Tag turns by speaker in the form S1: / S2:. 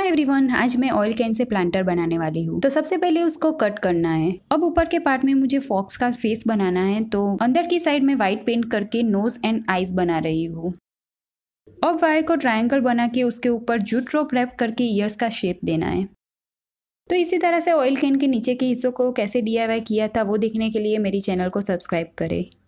S1: hi everyone आज मैं oil can say planter बनाने वाली हूँ तो सबसे पहले उसको कट करना है अब ऊपर के पार्ट में मुझे फॉक्स का फेस बनाना है तो अंदर की साइड में व्हाइट पेंट करके नोज एंड आईज बना रही हूँ अब वायर को ट्रायंगल बना के उसके ऊपर जूट रोप रैप करके ईयर्स का शेप देना है तो इसी तरह से ऑयल कैन के नीचे के हिस्सों को कैसे डी किया था वो देखने के लिए मेरी चैनल को सब्सक्राइब करें